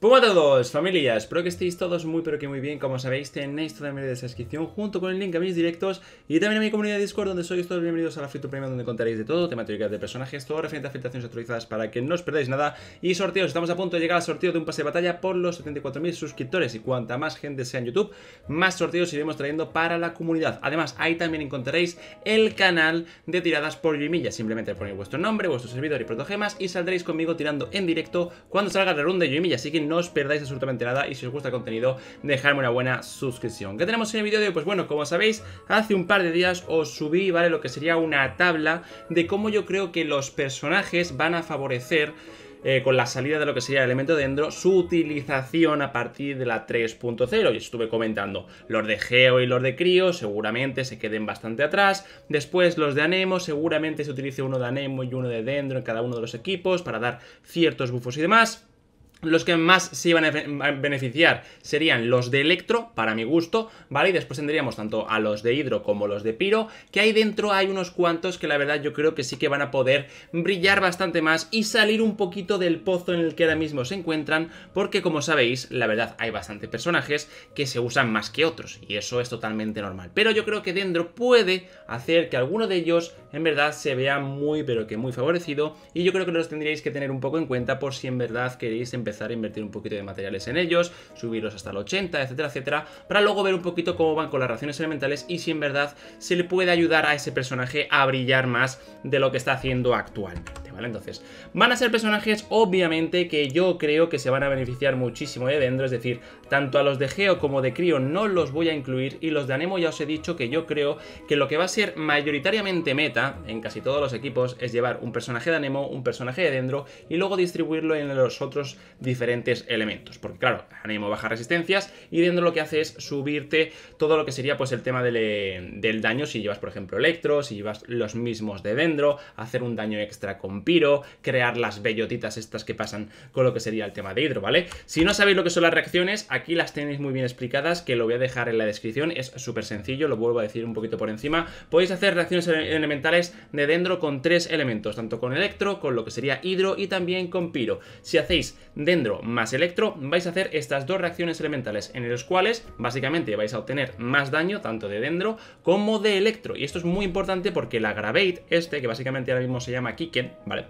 Pues a todos, familias! espero que estéis todos muy pero que muy bien, como sabéis tenéis toda mi de descripción junto con el link a mis directos y también a mi comunidad de Discord donde sois todos bienvenidos a la Free Premium donde contaréis de todo, temáticas de personajes, todo referente a afectaciones actualizadas, para que no os perdáis nada y sorteos, estamos a punto de llegar al sorteo de un pase de batalla por los 74.000 suscriptores y cuanta más gente sea en YouTube, más sorteos iremos trayendo para la comunidad. Además, ahí también encontraréis el canal de tiradas por Yuimilla. simplemente ponéis vuestro nombre, vuestro servidor y protogemas y saldréis conmigo tirando en directo cuando salga la ronda de Yumilla así que no os perdáis absolutamente nada y si os gusta el contenido, dejadme una buena suscripción. ¿Qué tenemos en el vídeo de hoy? Pues bueno, como sabéis, hace un par de días os subí, ¿vale? Lo que sería una tabla de cómo yo creo que los personajes van a favorecer eh, con la salida de lo que sería el elemento dendro, su utilización a partir de la 3.0. Y estuve comentando, los de Geo y los de Crio seguramente se queden bastante atrás. Después los de Anemo, seguramente se utilice uno de Anemo y uno de dendro en cada uno de los equipos para dar ciertos bufos y demás. Los que más se iban a beneficiar serían los de electro, para mi gusto, ¿vale? Y después tendríamos tanto a los de hidro como los de piro, que ahí dentro hay unos cuantos que la verdad yo creo que sí que van a poder brillar bastante más y salir un poquito del pozo en el que ahora mismo se encuentran, porque como sabéis, la verdad hay bastante personajes que se usan más que otros, y eso es totalmente normal. Pero yo creo que dentro puede hacer que alguno de ellos en verdad se vea muy pero que muy favorecido, y yo creo que los tendríais que tener un poco en cuenta por si en verdad queréis empezar empezar a invertir un poquito de materiales en ellos, subirlos hasta el 80, etcétera, etcétera, para luego ver un poquito cómo van con las raciones elementales y si en verdad se le puede ayudar a ese personaje a brillar más de lo que está haciendo actual. Entonces, van a ser personajes obviamente que yo creo que se van a beneficiar muchísimo de Dendro, es decir, tanto a los de Geo como de Crio no los voy a incluir y los de Anemo ya os he dicho que yo creo que lo que va a ser mayoritariamente meta en casi todos los equipos es llevar un personaje de Anemo, un personaje de Dendro y luego distribuirlo en los otros diferentes elementos, porque claro, Anemo baja resistencias y Dendro lo que hace es subirte todo lo que sería pues el tema del, eh, daño si llevas por ejemplo Electro, si llevas los mismos de Dendro, hacer un daño extra con Piro, crear las bellotitas estas que pasan con lo que sería el tema de hidro, ¿vale? Si no sabéis lo que son las reacciones, aquí las tenéis muy bien explicadas, que lo voy a dejar en la descripción, es súper sencillo, lo vuelvo a decir un poquito por encima. Podéis hacer reacciones elementales de dendro con tres elementos, tanto con electro, con lo que sería hidro y también con piro. Si hacéis dendro más electro, vais a hacer estas dos reacciones elementales, en las cuales básicamente vais a obtener más daño, tanto de dendro como de electro. Y esto es muy importante porque la Gravate, este, que básicamente ahora mismo se llama Kiken, ¿vale?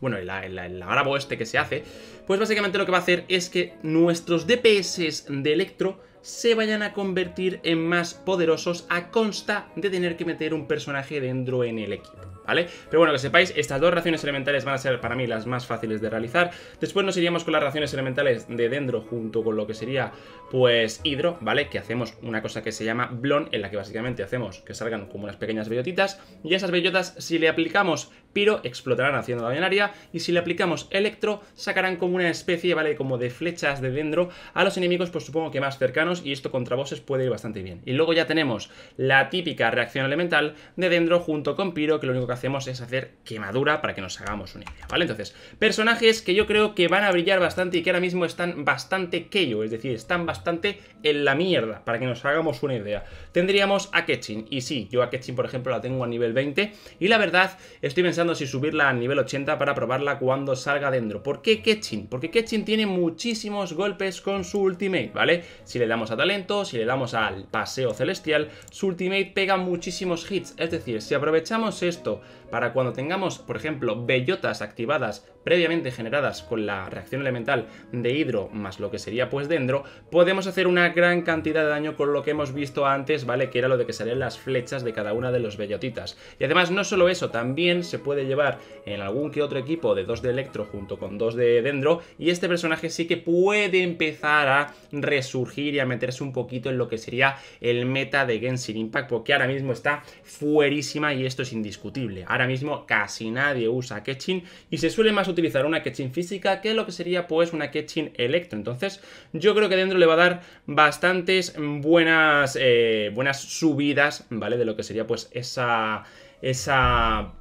Bueno, el, el, agravo este que se hace, pues básicamente lo que va a hacer es que nuestros DPS de Electro se vayan a convertir en más poderosos a consta de tener que meter un personaje dentro en el equipo, ¿vale? Pero bueno, que sepáis, estas dos raciones elementales van a ser para mí las más fáciles de realizar. Después nos iríamos con las raciones elementales de Dendro junto con lo que sería, pues, Hidro, ¿vale? Que hacemos una cosa que se llama Blon, en la que básicamente hacemos que salgan como unas pequeñas bellotitas. Y esas bellotas, si le aplicamos Piro explotarán haciendo la en y si le aplicamos Electro sacarán como una especie, ¿vale? Como de flechas de dendro a los enemigos, pues supongo que más cercanos y esto contra bosses puede ir bastante bien. Y luego ya tenemos la típica reacción elemental de dendro junto con Piro que lo único que hacemos es hacer quemadura para que nos hagamos una idea, ¿vale? Entonces, personajes que yo creo que van a brillar bastante y que ahora mismo están bastante yo, es decir, están bastante en la mierda, para que nos hagamos una idea. Tendríamos a Ketchin, y sí, yo a Ketchin, por ejemplo, la tengo a nivel 20, y la verdad, estoy pensando y si subirla a nivel 80 para probarla cuando salga dentro. ¿Por qué Ketchin? Porque Ketchin tiene muchísimos golpes con su ultimate, ¿vale? Si le damos a talento, si le damos al paseo celestial, su ultimate pega muchísimos hits. Es decir, si aprovechamos esto para cuando tengamos, por ejemplo, bellotas activadas previamente generadas con la reacción elemental de hidro más lo que sería pues dentro podemos hacer una gran cantidad de daño con lo que hemos visto antes, ¿vale? Que era lo de que salen las flechas de cada una de los bellotitas. Y además no solo eso, también se puede puede llevar en algún que otro equipo de 2 de Electro junto con 2 de Dendro, y este personaje sí que puede empezar a resurgir y a meterse un poquito en lo que sería el meta de Genshin Impact, porque ahora mismo está fuerísima y esto es indiscutible. Ahora mismo casi nadie usa Ketchin y se suele más utilizar una Ketchin física que lo que sería pues una Ketchin Electro. Entonces yo creo que Dendro le va a dar bastantes buenas, eh, buenas subidas, ¿vale? De lo que sería pues esa... Esa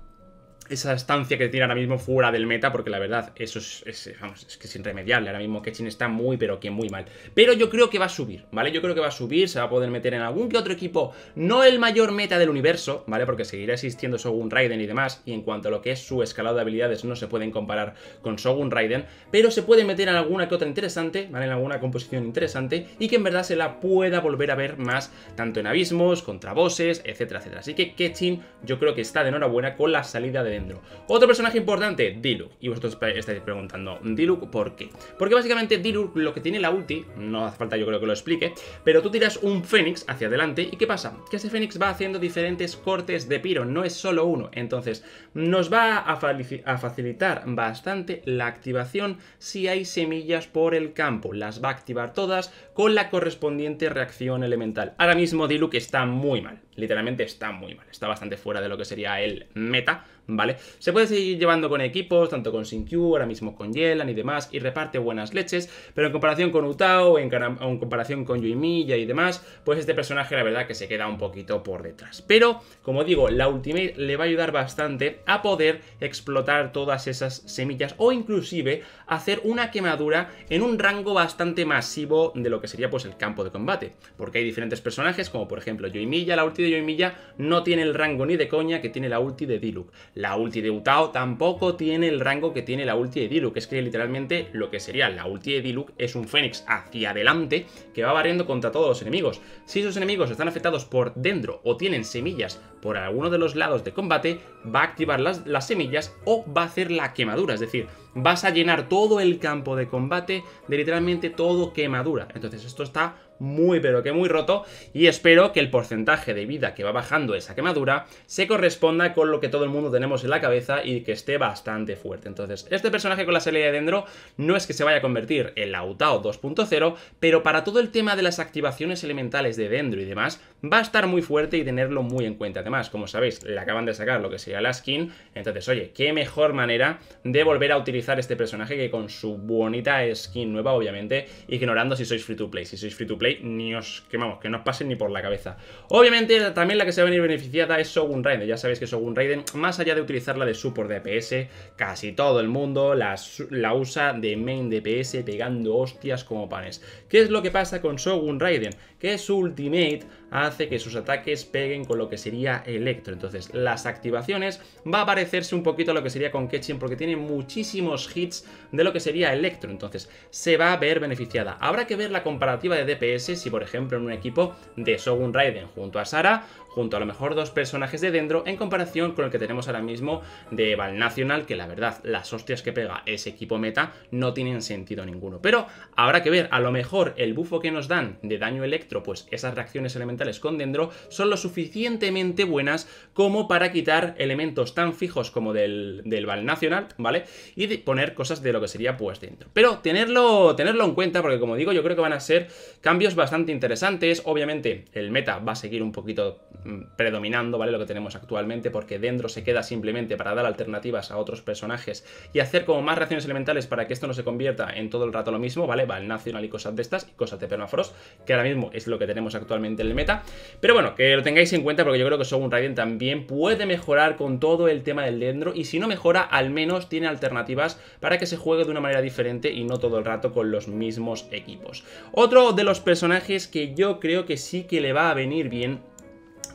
esa estancia que tiene ahora mismo fuera del meta, porque la verdad, eso es, vamos, es que es irremediable. Ahora mismo Ketchin está muy, pero que muy mal. Pero yo creo que va a subir, ¿vale? Yo creo que va a subir, se va a poder meter en algún que otro equipo, no el mayor meta del universo, ¿vale? Porque seguirá existiendo Shogun Raiden y demás, y en cuanto a lo que es su escalado de habilidades, no se pueden comparar con Shogun Raiden, pero se puede meter en alguna que otra interesante, ¿vale? En alguna composición interesante, y que en verdad se la pueda volver a ver más, tanto en abismos, contra bosses, etcétera, etcétera. Así que Ketchin, yo creo que está de enhorabuena con la salida de otro personaje importante, Diluc. Y vosotros estáis preguntando, ¿Diluc por qué? Porque básicamente Diluc lo que tiene la ulti, no hace falta yo creo que lo explique, pero tú tiras un Fénix hacia adelante y ¿qué pasa? Que ese Fénix va haciendo diferentes cortes de piro, no es solo uno. Entonces, nos va a, a facilitar bastante la activación si hay semillas por el campo. Las va a activar todas con la correspondiente reacción elemental. Ahora mismo Diluc está muy mal, literalmente está muy mal, está bastante fuera de lo que sería el meta, ¿vale? Se puede seguir llevando con equipos, tanto con sinq ahora mismo con Yelan y demás, y reparte buenas leches, pero en comparación con Utao, en, en comparación con yuimilla y demás, pues este personaje la verdad que se queda un poquito por detrás. Pero, como digo, la Ultimate le va a ayudar bastante a poder explotar todas esas semillas o inclusive hacer una quemadura en un rango bastante masivo de lo que sería pues el campo de combate, porque hay diferentes personajes como por ejemplo Yoimilla. la ulti de Yoimilla no tiene el rango ni de coña que tiene la ulti de Diluc. La ulti de Utao tampoco tiene el rango que tiene la ulti de Diluc, es que literalmente lo que sería la ulti de Diluc es un Fénix hacia adelante que va barriendo contra todos los enemigos. Si esos enemigos están afectados por dentro o tienen semillas por alguno de los lados de combate, va a activar las, las semillas o va a hacer la quemadura, es decir, vas a llenar todo el campo de combate de literalmente todo quemadura. Entonces esto está muy pero que muy roto y espero que el porcentaje de vida que va bajando esa quemadura se corresponda con lo que todo el mundo tenemos en la cabeza y que esté bastante fuerte. Entonces, este personaje con la salida de Dendro no es que se vaya a convertir en Lautao 2.0, pero para todo el tema de las activaciones elementales de Dendro y demás, va a estar muy fuerte y tenerlo muy en cuenta. Además, como sabéis, le acaban de sacar lo que sería la skin, entonces, oye, qué mejor manera de volver a utilizar este personaje que con su bonita skin nueva, obviamente, ignorando si sois free to play. Si sois free to play, ni os quemamos, que no os pasen ni por la cabeza. Obviamente, también la que se va a venir beneficiada es Shogun Raiden. Ya sabéis que Shogun Raiden, más allá de utilizarla de support DPS, casi todo el mundo la, la usa de main DPS pegando hostias como panes. ¿Qué es lo que pasa con Shogun Raiden? que su ultimate hace que sus ataques peguen con lo que sería Electro. Entonces, las activaciones va a parecerse un poquito a lo que sería con Ketchin porque tiene muchísimos hits de lo que sería Electro. Entonces, se va a ver beneficiada. Habrá que ver la comparativa de DPS si, por ejemplo, en un equipo de Shogun Raiden junto a Sara, junto a lo mejor dos personajes de Dendro, en comparación con el que tenemos ahora mismo de Val Nacional, que la verdad, las hostias que pega ese equipo meta no tienen sentido ninguno. Pero habrá que ver, a lo mejor el bufo que nos dan de daño electro pues esas reacciones elementales con dendro son lo suficientemente buenas como para quitar elementos tan fijos como del, del Val Nacional, ¿vale? Y poner cosas de lo que sería pues dentro. Pero tenerlo, tenerlo en cuenta porque como digo yo creo que van a ser cambios bastante interesantes. Obviamente el meta va a seguir un poquito mm, predominando, ¿vale? Lo que tenemos actualmente porque Dendro se queda simplemente para dar alternativas a otros personajes y hacer como más reacciones elementales para que esto no se convierta en todo el rato lo mismo, ¿vale? Val Nacional y cosas de estas y cosas de Permafrost, que ahora mismo es es lo que tenemos actualmente en el meta. Pero bueno, que lo tengáis en cuenta porque yo creo que Shogun Raiden también puede mejorar con todo el tema del Dendro y si no mejora, al menos tiene alternativas para que se juegue de una manera diferente y no todo el rato con los mismos equipos. Otro de los personajes que yo creo que sí que le va a venir bien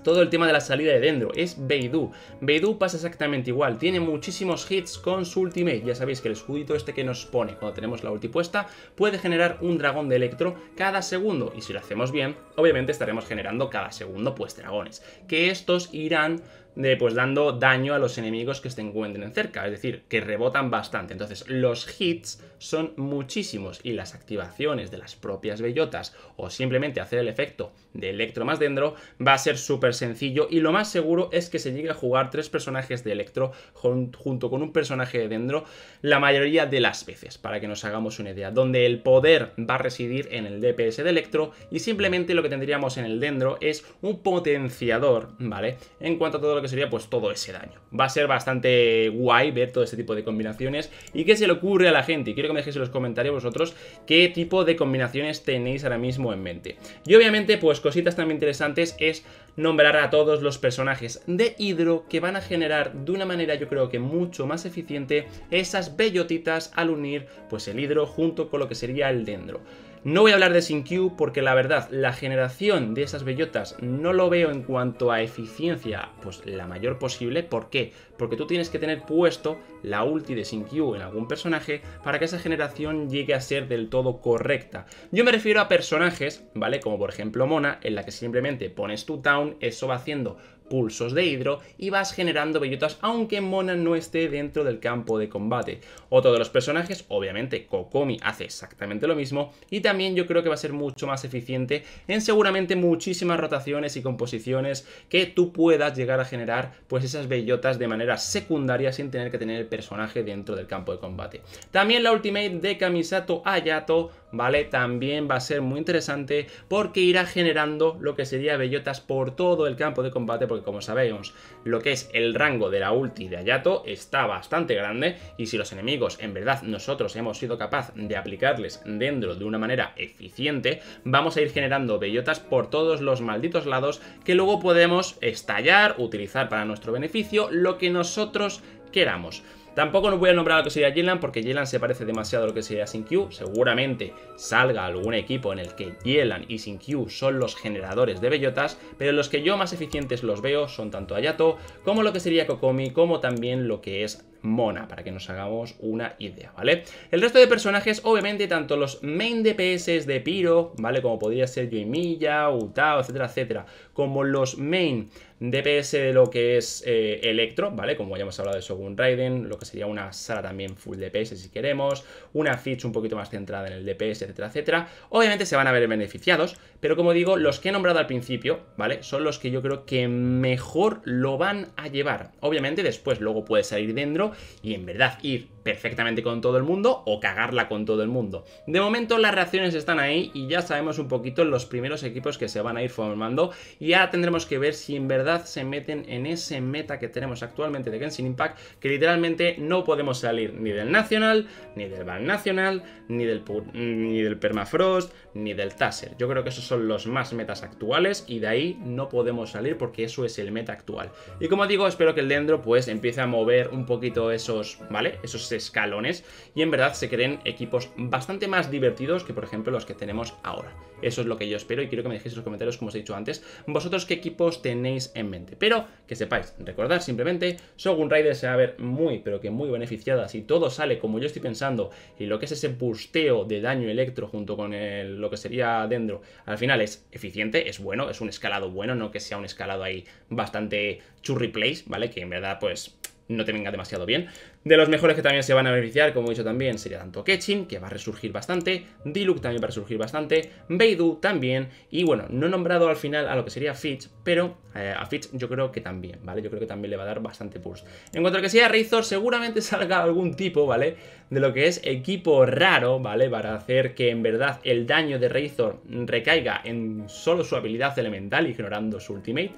todo el tema de la salida de Dendro, es Beidou. Beidou pasa exactamente igual, tiene muchísimos hits con su ultimate, ya sabéis que el escudito este que nos pone cuando tenemos la ulti puesta puede generar un dragón de electro cada segundo, y si lo hacemos bien, obviamente estaremos generando cada segundo pues dragones, que estos irán de, pues dando daño a los enemigos que se encuentren cerca, es decir, que rebotan bastante. Entonces, los hits son muchísimos y las activaciones de las propias bellotas o simplemente hacer el efecto de Electro más Dendro va a ser súper sencillo y lo más seguro es que se llegue a jugar tres personajes de Electro junto con un personaje de Dendro la mayoría de las veces, para que nos hagamos una idea, donde el poder va a residir en el DPS de Electro y simplemente lo que tendríamos en el Dendro es un potenciador, ¿vale? En cuanto a todo lo que sería pues todo ese daño. Va a ser bastante guay ver todo este tipo de combinaciones y qué se le ocurre a la gente. Y quiero que me dejéis en los comentarios vosotros qué tipo de combinaciones tenéis ahora mismo en mente. Y obviamente pues cositas también interesantes es nombrar a todos los personajes de Hidro que van a generar de una manera yo creo que mucho más eficiente esas bellotitas al unir pues el Hidro junto con lo que sería el Dendro. No voy a hablar de Sin Q porque la verdad, la generación de esas bellotas no lo veo en cuanto a eficiencia, pues la mayor posible. ¿Por qué? Porque tú tienes que tener puesto la ulti de Q en algún personaje para que esa generación llegue a ser del todo correcta. Yo me refiero a personajes, ¿vale? Como por ejemplo Mona, en la que simplemente pones tu town, eso va haciendo pulsos de hidro y vas generando bellotas aunque Mona no esté dentro del campo de combate. Otro de los personajes, obviamente Kokomi hace exactamente lo mismo y también yo creo que va a ser mucho más eficiente en seguramente muchísimas rotaciones y composiciones que tú puedas llegar a generar pues esas bellotas de manera secundaria sin tener que tener el personaje dentro del campo de combate. También la ultimate de Kamisato Ayato ¿vale? También va a ser muy interesante porque irá generando lo que sería bellotas por todo el campo de combate, porque como sabemos, lo que es el rango de la ulti de Hayato está bastante grande y si los enemigos, en verdad, nosotros hemos sido capaz de aplicarles dentro de una manera eficiente, vamos a ir generando bellotas por todos los malditos lados que luego podemos estallar, utilizar para nuestro beneficio, lo que nosotros queramos. Tampoco nos voy a nombrar a lo que sería Jalen porque Jalen se parece demasiado a lo que sería Sin Q. Seguramente salga algún equipo en el que Jalen y Sin Q son los generadores de bellotas, pero los que yo más eficientes los veo son tanto Ayato como lo que sería Kokomi, como también lo que es mona, para que nos hagamos una idea, ¿vale? El resto de personajes, obviamente, tanto los main DPS de Piro, ¿vale? Como podría ser Yoimiya, Utao, etcétera, etcétera, como los main DPS de lo que es eh, Electro, ¿vale? Como ya hemos hablado de Shogun Raiden, lo que sería una sala también full DPS si queremos, una Fitch un poquito más centrada en el DPS, etcétera, etcétera. Obviamente se van a ver beneficiados, pero como digo, los que he nombrado al principio, ¿vale? Son los que yo creo que mejor lo van a llevar. Obviamente después luego puede salir dentro y en verdad ir perfectamente con todo el mundo o cagarla con todo el mundo. De momento las reacciones están ahí y ya sabemos un poquito los primeros equipos que se van a ir formando y ahora tendremos que ver si en verdad se meten en ese meta que tenemos actualmente de Genshin Impact que literalmente no podemos salir ni del Nacional, ni del Ban Nacional, ni del, ni del Permafrost, ni del Taser. Yo creo que esos son los más metas actuales y de ahí no podemos salir porque eso es el meta actual. Y como digo, espero que el Dendro pues empiece a mover un poquito esos, ¿vale? Esos escalones y en verdad se creen equipos bastante más divertidos que por ejemplo los que tenemos ahora. Eso es lo que yo espero y quiero que me dejéis en los comentarios, como os he dicho antes, vosotros qué equipos tenéis en mente. Pero que sepáis, recordad simplemente, Shogun Rider se va a ver muy, pero que muy beneficiada si todo sale como yo estoy pensando y lo que es ese busteo de daño electro junto con lo que sería Dendro, al final es eficiente, es bueno, es un escalado bueno, no que sea un escalado ahí bastante churri place, ¿vale? Que en verdad pues no te venga demasiado bien. De los mejores que también se van a beneficiar, como he dicho también, sería tanto Ketchin, que va a resurgir bastante, Diluc también va a resurgir bastante, Beidou también, y bueno, no he nombrado al final a lo que sería Fitch, pero eh, a Fitch yo creo que también, ¿vale? Yo creo que también le va a dar bastante pulse En cuanto a que sea Razor, seguramente salga algún tipo, ¿vale? De lo que es equipo raro, ¿vale? Para hacer que en verdad el daño de Razor recaiga en solo su habilidad elemental, ignorando su ultimate,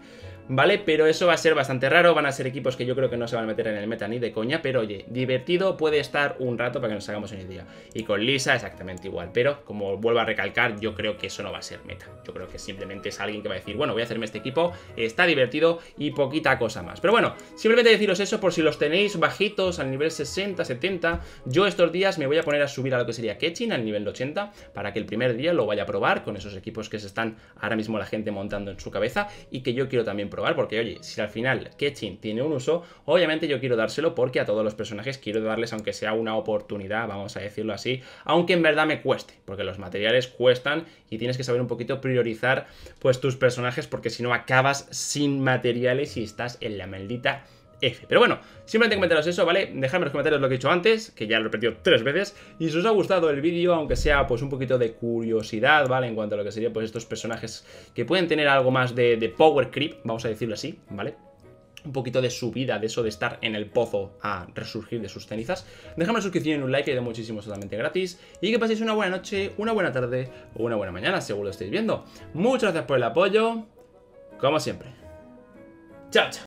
¿vale? Pero eso va a ser bastante raro, van a ser equipos que yo creo que no se van a meter en el meta ni de coña, pero oye, divertido puede estar un rato para que nos hagamos un día Y con Lisa exactamente igual, pero como vuelvo a recalcar, yo creo que eso no va a ser meta. Yo creo que simplemente es alguien que va a decir, bueno, voy a hacerme este equipo, está divertido y poquita cosa más. Pero bueno, simplemente deciros eso por si los tenéis bajitos al nivel 60, 70. Yo estos días me voy a poner a subir a lo que sería Ketchin al nivel 80 para que el primer día lo vaya a probar con esos equipos que se están ahora mismo la gente montando en su cabeza y que yo quiero también probar porque oye, si al final Ketchin tiene un uso, obviamente yo quiero dárselo porque a todos los personajes quiero darles, aunque sea una oportunidad, vamos a decirlo así, aunque en verdad me cueste, porque los materiales cuestan y tienes que saber un poquito priorizar pues tus personajes, porque si no acabas sin materiales y estás en la maldita pero bueno, simplemente comentaros eso, ¿vale? Dejadme en los comentarios lo que he dicho antes, que ya lo he repetido tres veces. Y si os ha gustado el vídeo, aunque sea pues un poquito de curiosidad, ¿vale? En cuanto a lo que sería pues estos personajes que pueden tener algo más de, power creep, vamos a decirlo así, ¿vale? un poquito de su vida, de eso de estar en el pozo a resurgir de sus cenizas. Dejadme una suscripción y un like, que de muchísimo totalmente gratis. Y que paséis una buena noche, una buena tarde o una buena mañana, según lo estáis viendo. Muchas gracias por el apoyo, como siempre. Chao, chao.